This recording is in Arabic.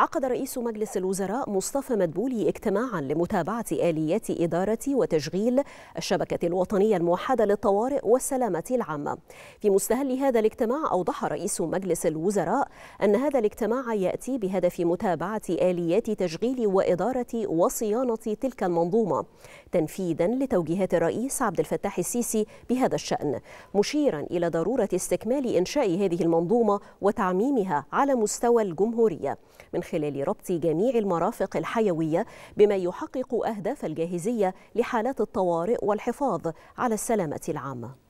عقد رئيس مجلس الوزراء مصطفى مدبولي اجتماعا لمتابعة آليات إدارة وتشغيل الشبكة الوطنية الموحدة للطوارئ والسلامة العامة في مستهل هذا الاجتماع أوضح رئيس مجلس الوزراء أن هذا الاجتماع يأتي بهدف متابعة آليات تشغيل وإدارة وصيانة تلك المنظومة تنفيذا لتوجيهات الرئيس عبد الفتاح السيسي بهذا الشأن مشيرا إلى ضرورة استكمال إنشاء هذه المنظومة وتعميمها على مستوى الجمهورية من خلال ربط جميع المرافق الحيوية بما يحقق أهداف الجاهزية لحالات الطوارئ والحفاظ على السلامة العامة